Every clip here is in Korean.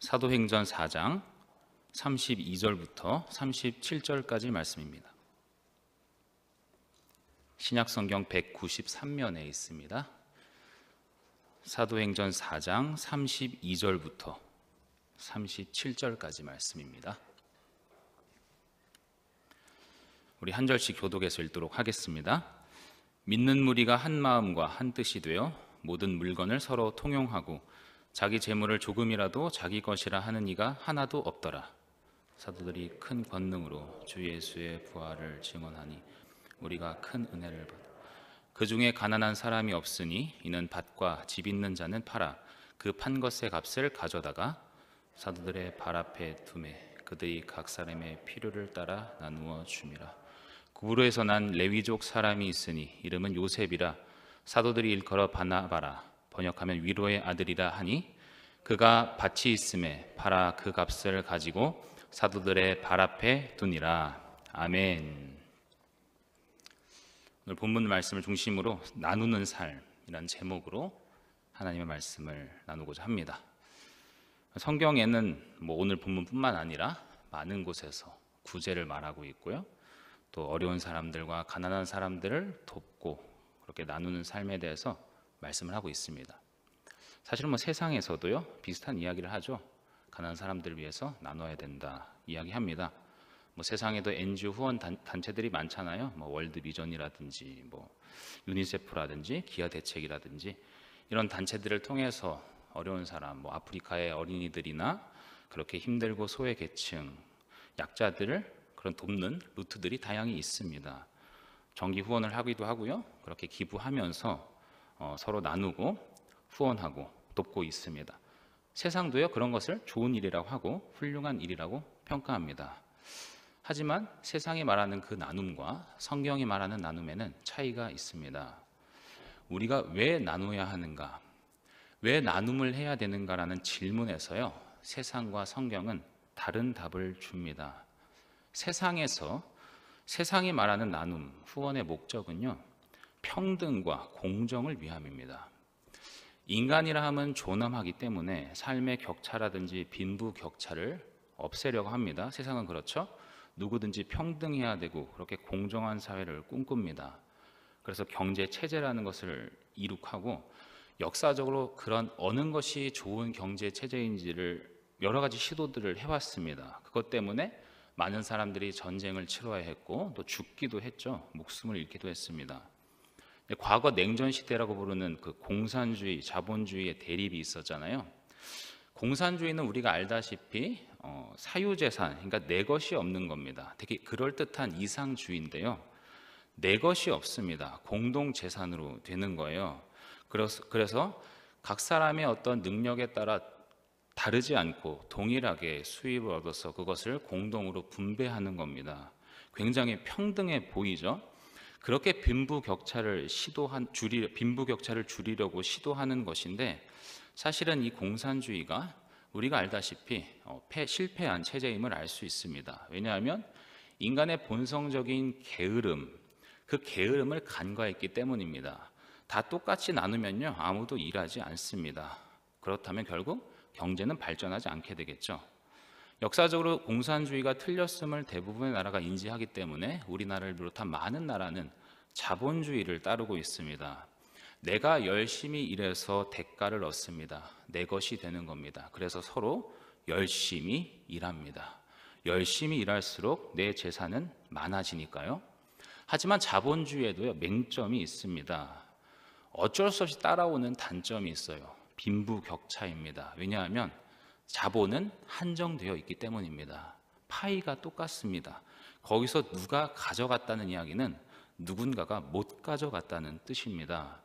사도행전 4장 32절부터 37절까지 말씀입니다. 신약 성경 193면에 있습니다. 사도행전 4장 32절부터 37절까지 말씀입니다. 우리 한 절씩 교독해서 읽도록 하겠습니다. 믿는 무리가 한 마음과 한 뜻이 되어 모든 물건을 서로 통용하고 자기 재물을 조금이라도 자기 것이라 하는 이가 하나도 없더라. 사도들이 큰 권능으로 주 예수의 부활을 증언하니 우리가 큰 은혜를 받그 중에 가난한 사람이 없으니 이는 밭과 집 있는 자는 팔아 그 판 것의 값을 가져다가 사도들의 발 앞에 두매 그들이 각 사람의 필요를 따라 나누어 주미라. 구부로에서 난 레위족 사람이 있으니 이름은 요셉이라 사도들이 일컬어 바나바라 번역하면 위로의 아들이라 하니 그가 밭이 있음에 팔아 그 값을 가지고 사도들의 발 앞에 두니라. 아멘. 오늘 본문 말씀을 중심으로 나누는 삶이라는 제목으로 하나님의 말씀을 나누고자 합니다. 성경에는 뭐 오늘 본문뿐만 아니라 많은 곳에서 구제를 말하고 있고요. 또 어려운 사람들과 가난한 사람들을 돕고 그렇게 나누는 삶에 대해서 말씀을 하고 있습니다. 사실은 뭐 세상에서도요 비슷한 이야기를 하죠. 가난한 사람들을 위해서 나눠야 된다 이야기합니다. 뭐 세상에도 NGO 후원 단, 체들이 많잖아요. 뭐 월드 비전이라든지 뭐 유니세프라든지 기아 대책이라든지 이런 단체들을 통해서 어려운 사람, 뭐 아프리카의 어린이들이나 그렇게 힘들고 소외 계층, 약자들을 그런 돕는 루트들이 다양히 있습니다. 정기 후원을 하기도 하고요. 그렇게 기부하면서 어, 서로 나누고 후원하고 돕고 있습니다. 세상도요 그런 것을 좋은 일이라고 하고 훌륭한 일이라고 평가합니다. 하지만 세상이 말하는 그 나눔과 성경이 말하는 나눔에는 차이가 있습니다. 우리가 왜 나눠야 하는가? 왜 나눔을 해야 되는가라는 질문에서요. 세상과 성경은 다른 답을 줍니다. 세상에서 세상이 말하는 나눔, 후원의 목적은요. 평등과 공정을 위함입니다. 인간이라 함은 존엄하기 때문에 삶의 격차라든지 빈부 격차를 없애려고 합니다. 세상은 그렇죠. 누구든지 평등해야 되고 그렇게 공정한 사회를 꿈꿉니다. 그래서 경제 체제라는 것을 이룩하고 역사적으로 그런 어느 것이 좋은 경제 체제인지를 여러 가지 시도들을 해왔습니다. 그것 때문에 많은 사람들이 전쟁을 치러야 했고 또 죽기도 했죠. 목숨을 잃기도 했습니다. 과거 냉전 시대라고 부르는 그 공산주의, 자본주의의 대립이 있었잖아요. 공산주의는 우리가 알다시피 어, 사유재산, 그러니까 내 것이 없는 겁니다. 되게 그럴듯한 이상주의인데요. 내 것이 없습니다. 공동재산으로 되는 거예요. 그래서, 그래서 각 사람의 어떤 능력에 따라 다르지 않고 동일하게 수입을 얻어서 그것을 공동으로 분배하는 겁니다. 굉장히 평등해 보이죠? 그렇게 빈부 격차를 시도한 줄이 빈부 격차를 줄이려고 시도하는 것인데 사실은 이 공산주의가 우리가 알다시피 어, 실패한 체제임을 알 수 있습니다. 왜냐하면 인간의 본성적인 게으름, 그 게으름을 간과했기 때문입니다. 다 똑같이 나누면요, 아무도 일하지 않습니다. 그렇다면 결국 경제는 발전하지 않게 되겠죠. 역사적으로 공산주의가 틀렸음을 대부분의 나라가 인지하기 때문에 우리나라를 비롯한 많은 나라는 자본주의를 따르고 있습니다. 내가 열심히 일해서 대가를 얻습니다. 내 것이 되는 겁니다. 그래서 서로 열심히 일합니다. 열심히 일할수록 내 재산은 많아지니까요. 하지만 자본주의에도 맹점이 있습니다. 어쩔 수 없이 따라오는 단점이 있어요. 빈부격차입니다. 왜냐하면 자본은 한정되어 있기 때문입니다. 파이가 똑같습니다. 거기서 누가 가져갔다는 이야기는 누군가가 못 가져갔다는 뜻입니다.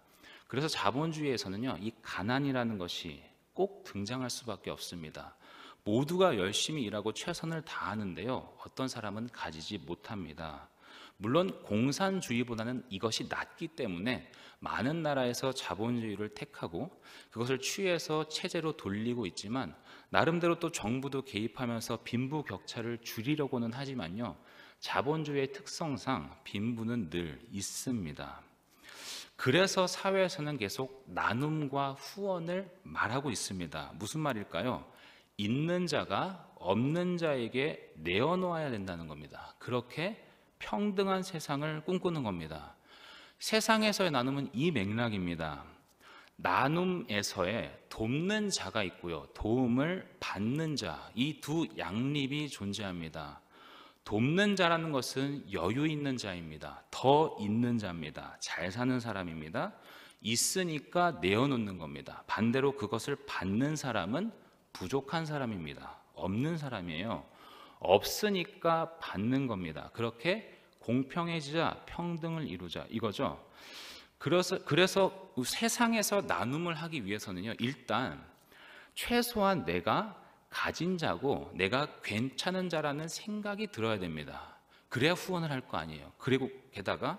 그래서 자본주의에서는요, 이 가난이라는 것이 꼭 등장할 수밖에 없습니다. 모두가 열심히 일하고 최선을 다하는데요, 어떤 사람은 가지지 못합니다. 물론 공산주의보다는 이것이 낫기 때문에 많은 나라에서 자본주의를 택하고 그것을 취해서 체제로 돌리고 있지만 나름대로 또 정부도 개입하면서 빈부 격차를 줄이려고는 하지만요. 자본주의의 특성상 빈부는 늘 있습니다. 그래서 사회에서는 계속 나눔과 후원을 말하고 있습니다. 무슨 말일까요? 있는 자가 없는 자에게 내어놓아야 된다는 겁니다. 그렇게 평등한 세상을 꿈꾸는 겁니다. 세상에서의 나눔은 이 맥락입니다. 나눔에서의 돕는 자가 있고요. 도움을 받는 자. 이 두 양립이 존재합니다. 돕는 자라는 것은 여유 있는 자입니다. 더 있는 자입니다. 잘 사는 사람입니다. 있으니까 내어놓는 겁니다. 반대로 그것을 받는 사람은 부족한 사람입니다. 없는 사람이에요. 없으니까 받는 겁니다. 그렇게 공평해지자 평등을 이루자 이거죠. 그래서 그래서 세상에서 나눔을 하기 위해서는요. 일단 최소한 내가 가진 자고 내가 괜찮은 자라는 생각이 들어야 됩니다. 그래야 후원을 할 거 아니에요. 그리고 게다가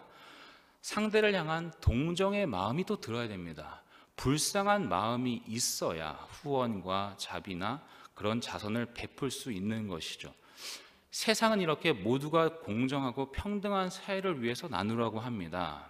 상대를 향한 동정의 마음이 또 들어야 됩니다. 불쌍한 마음이 있어야 후원과 자비나 그런 자선을 베풀 수 있는 것이죠. 세상은 이렇게 모두가 공정하고 평등한 사회를 위해서 나누라고 합니다.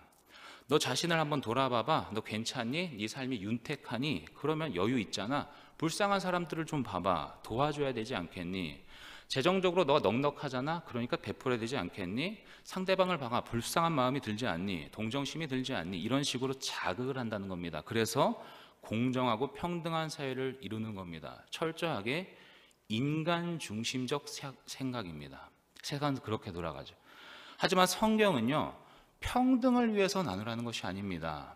너 자신을 한번 돌아봐봐. 너 괜찮니? 네 삶이 윤택하니? 그러면 여유 있잖아. 불쌍한 사람들을 좀 봐봐. 도와줘야 되지 않겠니? 재정적으로 너가 넉넉하잖아. 그러니까 베풀어야 되지 않겠니? 상대방을 봐봐. 불쌍한 마음이 들지 않니? 동정심이 들지 않니? 이런 식으로 자극을 한다는 겁니다. 그래서 공정하고 평등한 사회를 이루는 겁니다. 철저하게 인간 중심적 생각입니다. 세상은 그렇게 돌아가죠. 하지만 성경은요, 평등을 위해서 나누라는 것이 아닙니다.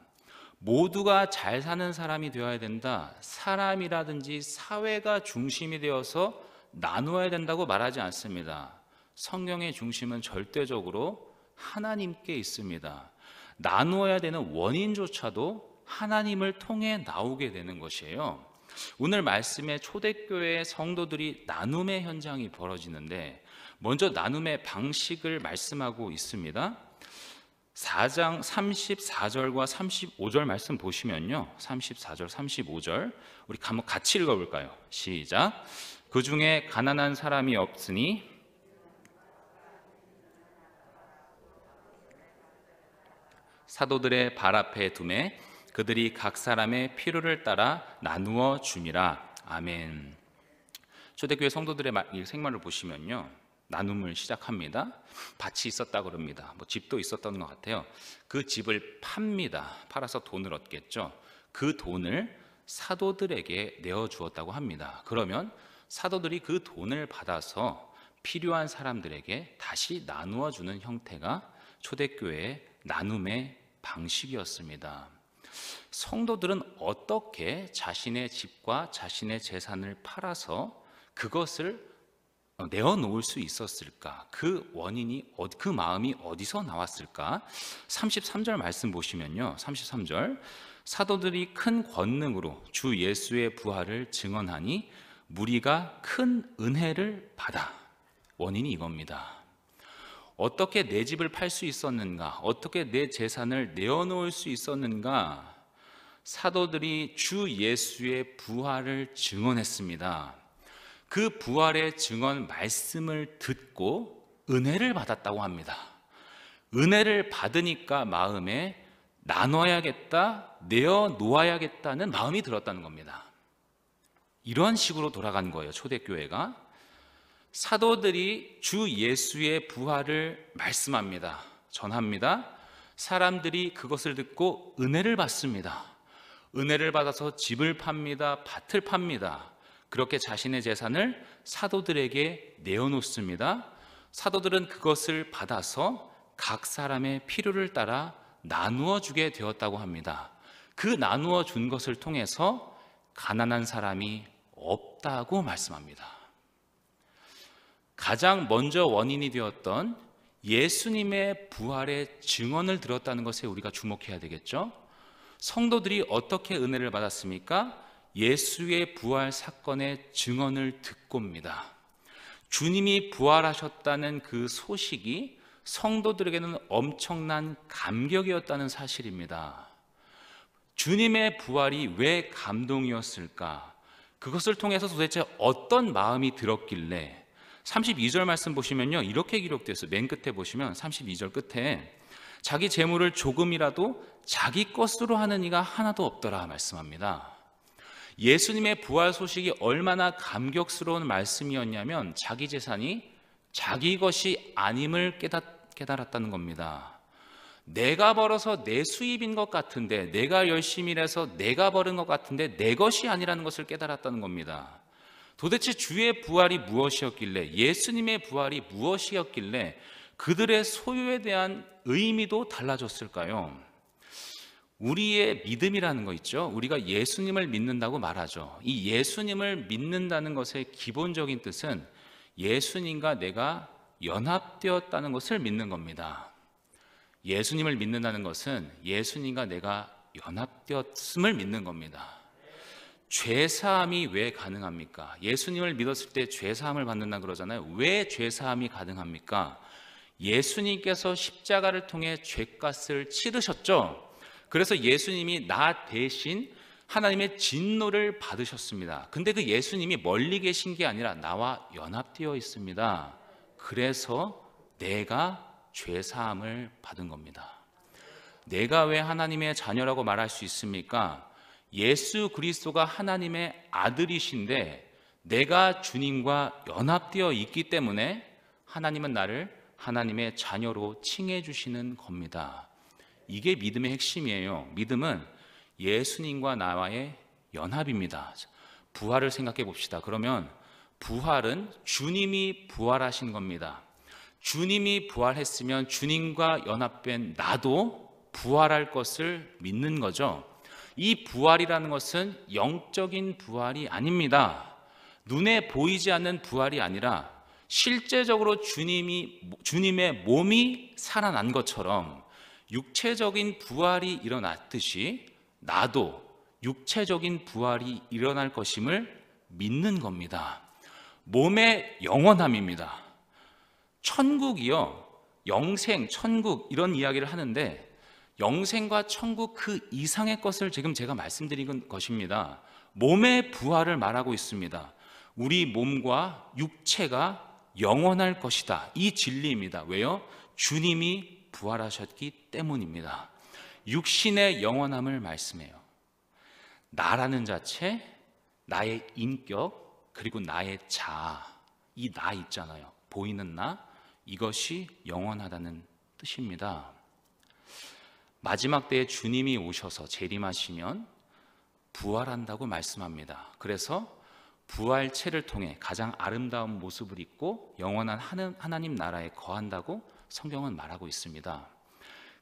모두가 잘 사는 사람이 되어야 된다. 사람이라든지 사회가 중심이 되어서 나누어야 된다고 말하지 않습니다. 성경의 중심은 절대적으로 하나님께 있습니다. 나누어야 되는 원인조차도 하나님을 통해 나오게 되는 것이에요. 오늘 말씀에 초대교회 성도들이 나눔의 현장이 벌어지는데 먼저 나눔의 방식을 말씀하고 있습니다. 4장 34절과 35절 말씀 보시면요. 34절, 35절. 우리 한번 같이 읽어 볼까요? 시작. 그 중에 가난한 사람이 없으니 사도들의 발 앞에 둠에 그들이 각 사람의 필요를 따라 나누어 주니라. 아멘. 초대교회 성도들의 생활을 보시면요. 나눔을 시작합니다. 밭이 있었다 그럽니다. 뭐 집도 있었던 것 같아요. 그 집을 팝니다. 팔아서 돈을 얻겠죠. 그 돈을 사도들에게 내어 주었다고 합니다. 그러면 사도들이 그 돈을 받아서 필요한 사람들에게 다시 나누어 주는 형태가 초대교회의 나눔의 방식이었습니다. 성도들은 어떻게 자신의 집과 자신의 재산을 팔아서 그것을 내어놓을 수 있었을까? 그 원인이, 어, 그 마음이 어디서 나왔을까? 33절 말씀 보시면요. 33절. 사도들이 큰 권능으로 주 예수의 부활을 증언하니 무리가 큰 은혜를 받아. 원인이 이겁니다. 어떻게 내 집을 팔 수 있었는가? 어떻게 내 재산을 내어놓을 수 있었는가? 사도들이 주 예수의 부활을 증언했습니다. 그 부활의 증언 말씀을 듣고 은혜를 받았다고 합니다. 은혜를 받으니까 마음에 나눠야겠다, 내어 놓아야겠다는 마음이 들었다는 겁니다. 이런 식으로 돌아간 거예요, 초대교회가. 사도들이 주 예수의 부활을 말씀합니다. 전합니다. 사람들이 그것을 듣고 은혜를 받습니다. 은혜를 받아서 집을 팝니다. 밭을 팝니다. 그렇게 자신의 재산을 사도들에게 내어놓습니다. 사도들은 그것을 받아서 각 사람의 필요를 따라 나누어 주게 되었다고 합니다. 그 나누어 준 것을 통해서 가난한 사람이 없다고 말씀합니다. 가장 먼저 원인이 되었던 예수님의 부활의 증언을 들었다는 것에 우리가 주목해야 되겠죠. 성도들이 어떻게 은혜를 받았습니까? 예수의 부활 사건의 증언을 듣고입니다. 주님이 부활하셨다는 그 소식이 성도들에게는 엄청난 감격이었다는 사실입니다. 주님의 부활이 왜 감동이었을까? 그것을 통해서 도대체 어떤 마음이 들었길래 32절 말씀 보시면요. 이렇게 기록되어 있어요. 맨 끝에 보시면 32절 끝에 자기 재물을 조금이라도 자기 것으로 하는 이가 하나도 없더라 말씀합니다. 예수님의 부활 소식이 얼마나 감격스러운 말씀이었냐면 자기 재산이 자기 것이 아님을 깨닫, 깨달았다는 겁니다. 내가 벌어서 내 수입인 것 같은데, 내가 열심히 해서 내가 벌은 것 같은데, 내 것이 아니라는 것을 깨달았다는 겁니다. 도대체 주의 부활이 무엇이었길래 예수님의 부활이 무엇이었길래 그들의 소유에 대한 의미도 달라졌을까요? 우리의 믿음이라는 거 있죠. 우리가 예수님을 믿는다고 말하죠. 이 예수님을 믿는다는 것의 기본적인 뜻은 예수님과 내가 연합되었다는 것을 믿는 겁니다. 예수님을 믿는다는 것은 예수님과 내가 연합되었음을 믿는 겁니다. 죄사함이 왜 가능합니까? 예수님을 믿었을 때 죄사함을 받는다 그러잖아요. 왜 죄사함이 가능합니까? 예수님께서 십자가를 통해 죄값을 치르셨죠. 그래서 예수님이 나 대신 하나님의 진노를 받으셨습니다. 근데 그 예수님이 멀리 계신 게 아니라 나와 연합되어 있습니다. 그래서 내가 죄사함을 받은 겁니다. 내가 왜 하나님의 자녀라고 말할 수 있습니까? 예수 그리스도가 하나님의 아들이신데 내가 주님과 연합되어 있기 때문에 하나님은 나를 하나님의 자녀로 칭해 주시는 겁니다. 이게 믿음의 핵심이에요. 믿음은 예수님과 나와의 연합입니다. 부활을 생각해 봅시다. 그러면 부활은 주님이 부활하신 겁니다. 주님이 부활했으면 주님과 연합된 나도 부활할 것을 믿는 거죠. 이 부활이라는 것은 영적인 부활이 아닙니다. 눈에 보이지 않는 부활이 아니라 실제적으로 주님이 주님의 몸이 살아난 것처럼 육체적인 부활이 일어났듯이 나도 육체적인 부활이 일어날 것임을 믿는 겁니다. 몸의 영원함입니다. 천국이요. 영생, 천국 이런 이야기를 하는데 영생과 천국 그 이상의 것을 지금 제가 말씀드린 것입니다. 몸의 부활을 말하고 있습니다. 우리 몸과 육체가 영원할 것이다. 이 진리입니다. 왜요? 주님이 부활하셨기 때문입니다. 육신의 영원함을 말씀해요. 나라는 자체, 나의 인격, 그리고 나의 자아. 이 나 있잖아요. 보이는 나. 이것이 영원하다는 뜻입니다. 마지막 때에 주님이 오셔서 재림하시면 부활한다고 말씀합니다. 그래서 부활체를 통해 가장 아름다운 모습을 입고 영원한 하나님 나라에 거한다고 성경은 말하고 있습니다.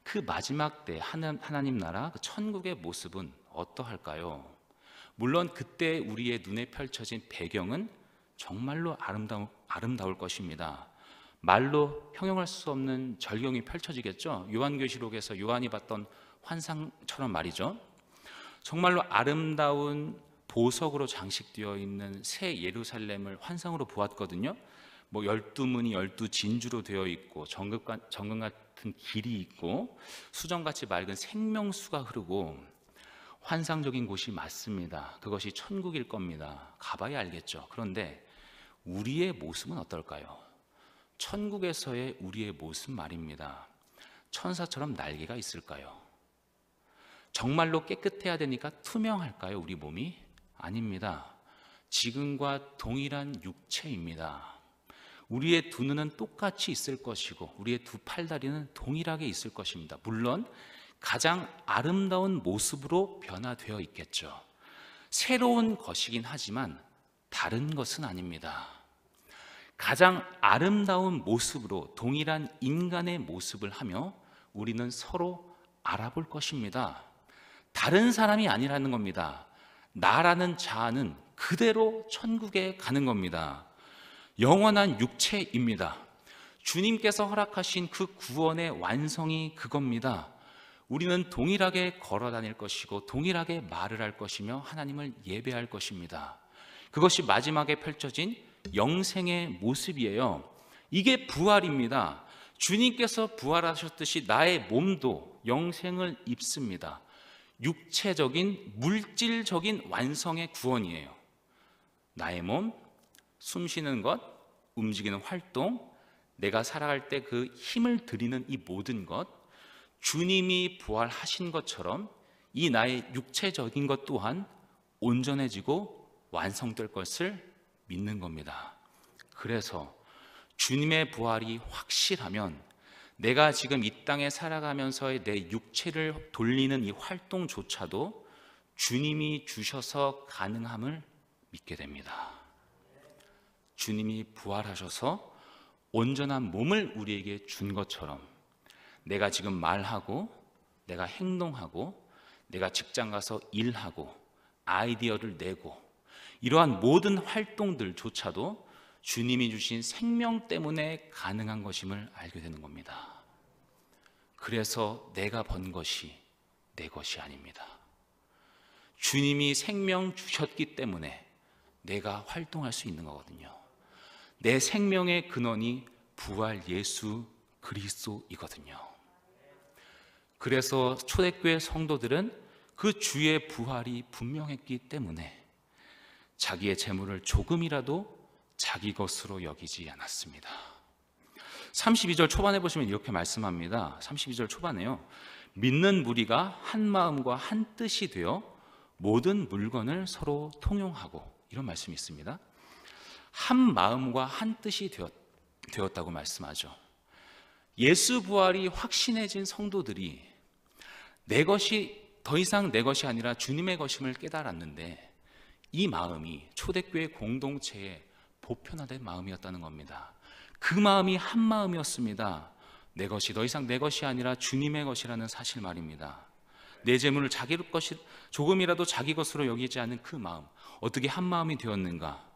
그 마지막 때 하나님 나라 그 천국의 모습은 어떠할까요? 물론 그때 우리의 눈에 펼쳐진 배경은 정말로 아름다울 것입니다. 말로 형용할 수 없는 절경이 펼쳐지겠죠. 요한계시록에서 요한이 봤던 환상처럼 말이죠. 정말로 아름다운 보석으로 장식되어 있는 새 예루살렘을 환상으로 보았거든요. 뭐 열두 문이 열두 진주로 되어 있고 정금 같은 길이 있고 수정같이 맑은 생명수가 흐르고 환상적인 곳이 맞습니다. 그것이 천국일 겁니다. 가봐야 알겠죠. 그런데 우리의 모습은 어떨까요? 천국에서의 우리의 모습 말입니다. 천사처럼 날개가 있을까요? 정말로 깨끗해야 되니까 투명할까요? 우리 몸이? 아닙니다. 지금과 동일한 육체입니다. 우리의 두 눈은 똑같이 있을 것이고, 우리의 두 팔다리는 동일하게 있을 것입니다. 물론, 가장 아름다운 모습으로 변화되어 있겠죠. 새로운 것이긴 하지만, 다른 것은 아닙니다. 가장 아름다운 모습으로 동일한 인간의 모습을 하며 우리는 서로 알아볼 것입니다. 다른 사람이 아니라는 겁니다. 나라는 자아는 그대로 천국에 가는 겁니다. 영원한 육체입니다. 주님께서 허락하신 그 구원의 완성이 그겁니다. 우리는 동일하게 걸어 다닐 것이고 동일하게 말을 할 것이며 하나님을 예배할 것입니다. 그것이 마지막에 펼쳐진 영생의 모습이에요. 이게 부활입니다. 주님께서 부활하셨듯이 나의 몸도 영생을 입습니다. 육체적인, 물질적인 완성의 구원이에요. 나의 몸, 숨 쉬는 것, 움직이는 활동, 내가 살아갈 때 그 힘을 들이는 이 모든 것, 주님이 부활하신 것처럼 이 나의 육체적인 것 또한 온전해지고 완성될 것을 믿는 겁니다. 그래서 주님의 부활이 확실하면 내가 지금 이 땅에 살아가면서의 내 육체를 돌리는 이 활동조차도 주님이 주셔서 가능함을 믿게 됩니다. 주님이 부활하셔서 온전한 몸을 우리에게 준 것처럼 내가 지금 말하고 내가 행동하고 내가 직장 가서 일하고 아이디어를 내고 이러한 모든 활동들조차도 주님이 주신 생명 때문에 가능한 것임을 알게 되는 겁니다. 그래서 내가 번 것이 내 것이 아닙니다. 주님이 생명 주셨기 때문에 내가 활동할 수 있는 거거든요. 내 생명의 근원이 부활 예수 그리스도이거든요. 그래서 초대교회 성도들은 그 주의 부활이 분명했기 때문에 자기의 재물을 조금이라도 자기 것으로 여기지 않았습니다. 32절 초반에 보시면 이렇게 말씀합니다. 32절 초반에요. 믿는 무리가 한 마음과 한 뜻이 되어 모든 물건을 서로 통용하고 이런 말씀이 있습니다. 한 마음과 한 뜻이 되었, 되었다고 말씀하죠. 예수 부활이 확신해진 성도들이 내 것이 더 이상 내 것이 아니라 주님의 것임을 깨달았는데 이 마음이 초대교회 공동체의 보편화된 마음이었다는 겁니다. 그 마음이 한 마음이었습니다. 내 것이 더 이상 내 것이 아니라 주님의 것이라는 사실 말입니다. 내 재물을 자기 것이 조금이라도 자기 것으로 여기지 않는 그 마음 어떻게 한 마음이 되었는가?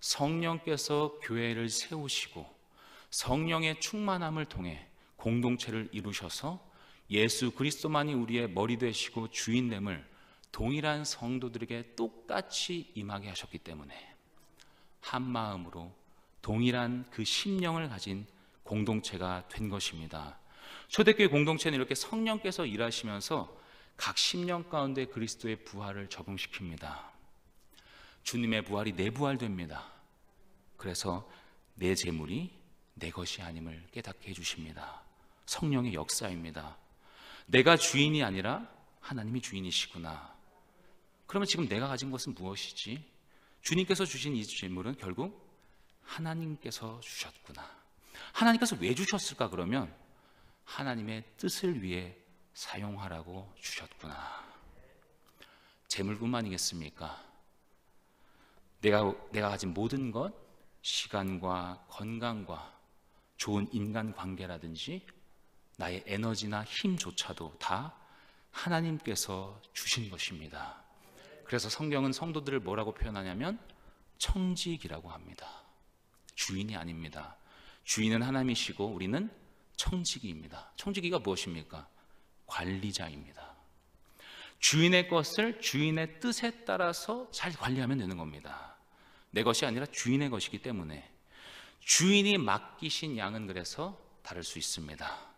성령께서 교회를 세우시고 성령의 충만함을 통해 공동체를 이루셔서 예수 그리스도만이 우리의 머리 되시고 주인 됨을 동일한 성도들에게 똑같이 임하게 하셨기 때문에 한 마음으로 동일한 그 심령을 가진 공동체가 된 것입니다. 초대교회 공동체는 이렇게 성령께서 일하시면서 각 심령 가운데 그리스도의 부활을 적응시킵니다. 주님의 부활이 내 부활됩니다. 그래서 내 재물이 내 것이 아님을 깨닫게 해주십니다. 성령의 역사입니다. 내가 주인이 아니라 하나님이 주인이시구나. 그러면 지금 내가 가진 것은 무엇이지? 주님께서 주신 이 질문은 결국 하나님께서 주셨구나. 하나님께서 왜 주셨을까 그러면 하나님의 뜻을 위해 사용하라고 주셨구나. 재물뿐만이겠습니까? 내가 내가 가진 모든 것, 시간과 건강과 좋은 인간 관계라든지 나의 에너지나 힘조차도 다 하나님께서 주신 것입니다. 그래서 성경은 성도들을 뭐라고 표현하냐면 청직이라고 합니다. 주인이 아닙니다. 주인은 하나님이시고 우리는 청지기입니다. 청지기가 무엇입니까? 관리자입니다. 주인의 것을 주인의 뜻에 따라서 잘 관리하면 되는 겁니다. 내 것이 아니라 주인의 것이기 때문에 주인이 맡기신 양은 그래서 다를 수 있습니다.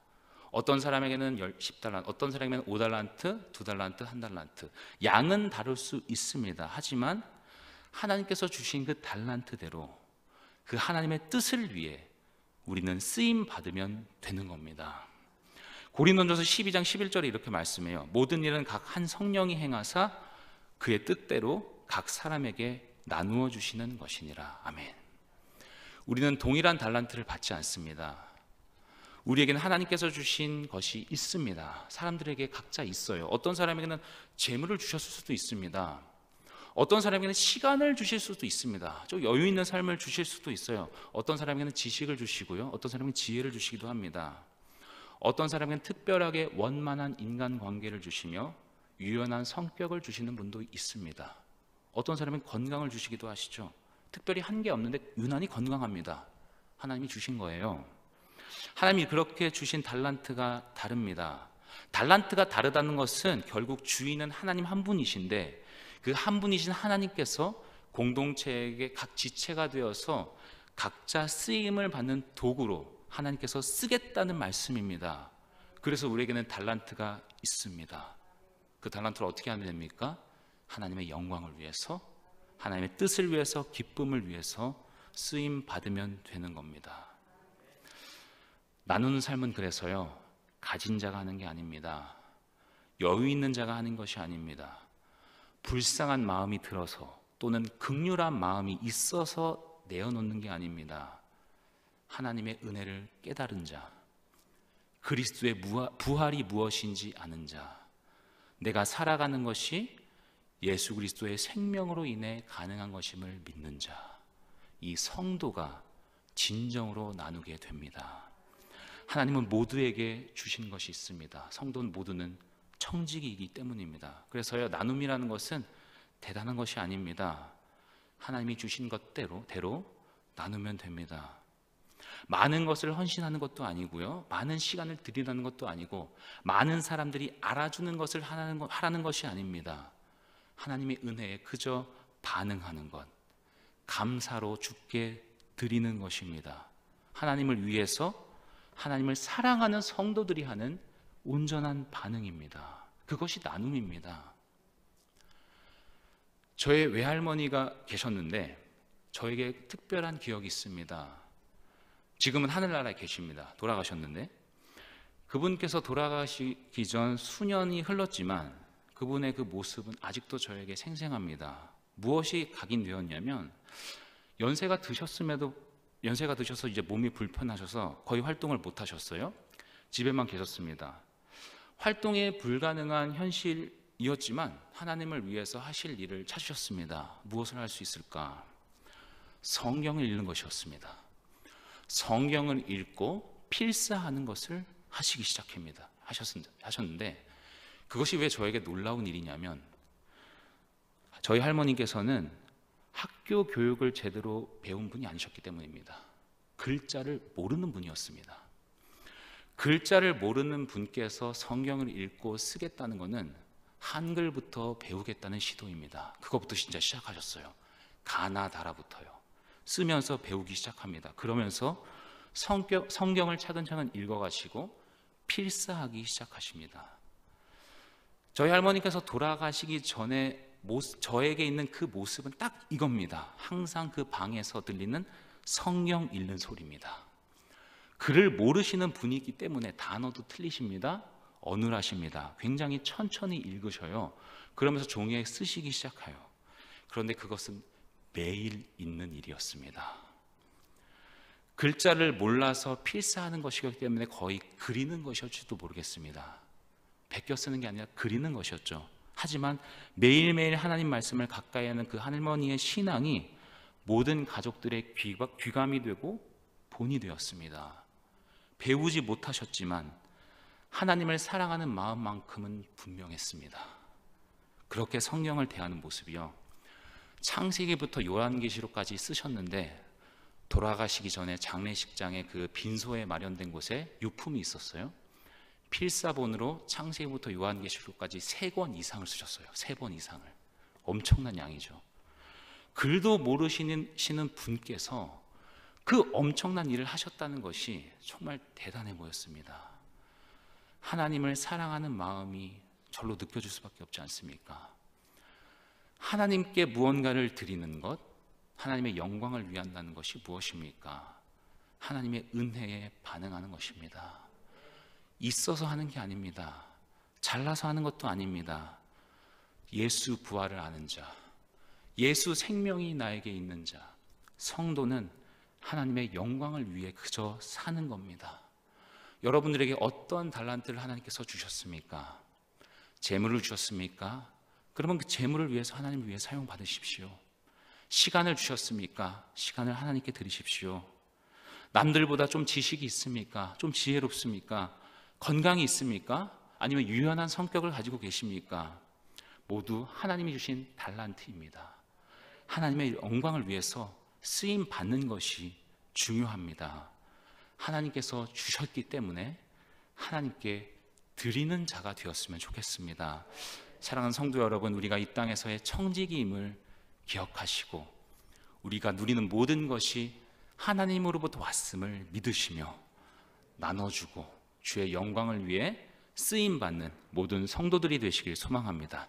어떤 사람에게는 10달란트, 어떤 사람에게는 5달란트, 2달란트, 1달란트. 양은 다를 수 있습니다. 하지만 하나님께서 주신 그 달란트대로 그 하나님의 뜻을 위해 우리는 쓰임 받으면 되는 겁니다. 고린도전서 12장 11절에 이렇게 말씀해요. 모든 일은 각 한 성령이 행하사 그의 뜻대로 각 사람에게 나누어 주시는 것이니라. 아멘. 우리는 동일한 달란트를 받지 않습니다. 우리에게는 하나님께서 주신 것이 있습니다. 사람들에게 각자 있어요. 어떤 사람에게는 재물을 주셨을 수도 있습니다. 어떤 사람에게는 시간을 주실 수도 있습니다. 좀 여유 있는 삶을 주실 수도 있어요. 어떤 사람에게는 지식을 주시고요. 어떤 사람에게는 지혜를 주시기도 합니다. 어떤 사람에게는 특별하게 원만한 인간 관계를 주시며 유연한 성격을 주시는 분도 있습니다. 어떤 사람은 에 건강을 주시기도 하시죠. 특별히 한 게 없는데 유난히 건강합니다. 하나님이 주신 거예요. 하나님이 그렇게 주신 달란트가 다릅니다. 달란트가 다르다는 것은 결국 주인은 하나님 한 분이신데 그 한 분이신 하나님께서 공동체에게 각 지체가 되어서 각자 쓰임을 받는 도구로 하나님께서 쓰겠다는 말씀입니다. 그래서 우리에게는 달란트가 있습니다. 그 달란트를 어떻게 하면 됩니까? 하나님의 영광을 위해서, 하나님의 뜻을 위해서, 기쁨을 위해서 쓰임 받으면 되는 겁니다. 나누는 삶은 그래서요. 가진 자가 하는 게 아닙니다. 여유 있는 자가 하는 것이 아닙니다. 불쌍한 마음이 들어서 또는 극률한 마음이 있어서 내어놓는 게 아닙니다. 하나님의 은혜를 깨달은 자, 그리스도의 부활이 무엇인지 아는 자, 내가 살아가는 것이 예수 그리스도의 생명으로 인해 가능한 것임을 믿는 자, 이 성도가 진정으로 나누게 됩니다. 하나님은 모두에게 주신 것이 있습니다. 성도 모두는 청직이기 때문입니다. 그래서요, 나눔이라는 것은 대단한 것이 아닙니다. 하나님이 주신 것대로 대로 나누면 됩니다. 많은 것을 헌신하는 것도 아니고요. 많은 시간을 들이라는 것도 아니고 많은 사람들이 알아주는 것을 하라는, 것, 이 아닙니다. 하나님의 은혜에 그저 반응하는 것. 감사로 죽게 드리는 것입니다. 하나님을 위해서 하나님을 사랑하는 성도들이 하는 온전한 반응입니다. 그것이 나눔입니다. 저의 외할머니가 계셨는데 저에게 특별한 기억이 있습니다. 지금은 하늘나라에 계십니다. 돌아가셨는데 그분께서 돌아가시기 전 수년이 흘렀지만 그분의 그 모습은 아직도 저에게 생생합니다. 무엇이 각인되었냐면 연세가 드셨음에도 연세가 드셔서 이제 몸이 불편하셔서 거의 활동을 못 하셨어요. 집에만 계셨습니다. 활동에 불가능한 현실이었지만 하나님을 위해서 하실 일을 찾으셨습니다. 무엇을 할 수 있을까? 성경을 읽는 것이었습니다. 성경을 읽고 필사하는 것을 하시기 시작합니다. 하셨는데 그것이 왜 저에게 놀라운 일이냐면 저희 할머니께서는 학교 교육을 제대로 배운 분이 아니셨기 때문입니다. 글자를 모르는 분이었습니다. 글자를 모르는 분께서 성경을 읽고 쓰겠다는 것은 한글부터 배우겠다는 시도입니다. 그것부터 진짜 시작하셨어요. 가나다라부터요. 쓰면서 배우기 시작합니다. 그러면서 성격, 성경을 차근차근 읽어가시고 필사하기 시작하십니다. 저희 할머니께서 돌아가시기 전에 모습, 저에게 있는 그 모습은 딱 이겁니다. 항상 그 방에서 들리는 성경 읽는 소리입니다. 글을 모르시는 분이기 때문에 단어도 틀리십니다. 어눌하십니다. 굉장히 천천히 읽으셔요. 그러면서 종이에 쓰시기 시작해요. 그런데 그것은 매일 있는 일이었습니다. 글자를 몰라서 필사하는 것이기 때문에 거의 그리는 것이었지도 모르겠습니다. 베껴 쓰는 게 아니라 그리는 것이었죠. 하지만 매일매일 하나님 말씀을 가까이 하는 그 할머니의 신앙이 모든 가족들의 귀가, 감이 되고 본이 되었습니다. 배우지 못하셨지만 하나님을 사랑하는 마음만큼은 분명했습니다. 그렇게 성경을 대하는 모습이요. 창세기부터 요한계시록까지 쓰셨는데 돌아가시기 전에 장례식장에 그 빈소에 마련된 곳에 유품이 있었어요. 필사본으로 창세기부터 요한계시록까지 세 권 이상을 쓰셨어요. 세 번 이상을. 엄청난 양이죠. 글도 모르시는 분께서 그 엄청난 일을 하셨다는 것이 정말 대단해 보였습니다. 하나님을 사랑하는 마음이 절로 느껴질 수밖에 없지 않습니까? 하나님께 무언가를 드리는 것, 하나님의 영광을 위한다는 것이 무엇입니까? 하나님의 은혜에 반응하는 것입니다. 있어서 하는 게 아닙니다. 잘나서 하는 것도 아닙니다. 예수 부활을 아는 자, 예수 생명이 나에게 있는 자, 성도는 하나님의 영광을 위해 그저 사는 겁니다. 여러분들에게 어떤 달란트를 하나님께서 주셨습니까? 재물을 주셨습니까? 그러면 그 재물을 위해서 하나님 위해 사용받으십시오. 시간을 주셨습니까? 시간을 하나님께 드리십시오. 남들보다 좀 지식이 있습니까? 좀 지혜롭습니까? 건강이 있습니까? 아니면 유연한 성격을 가지고 계십니까? 모두 하나님이 주신 달란트입니다. 하나님의 영광을 위해서 쓰임 받는 것이 중요합니다. 하나님께서 주셨기 때문에 하나님께 드리는 자가 되었으면 좋겠습니다. 사랑하는 성도 여러분, 우리가 이 땅에서의 청지기임을 기억하시고 우리가 누리는 모든 것이 하나님으로부터 왔음을 믿으시며 나눠주고 주의 영광을 위해 쓰임 받는 모든 성도들이 되시길 소망합니다.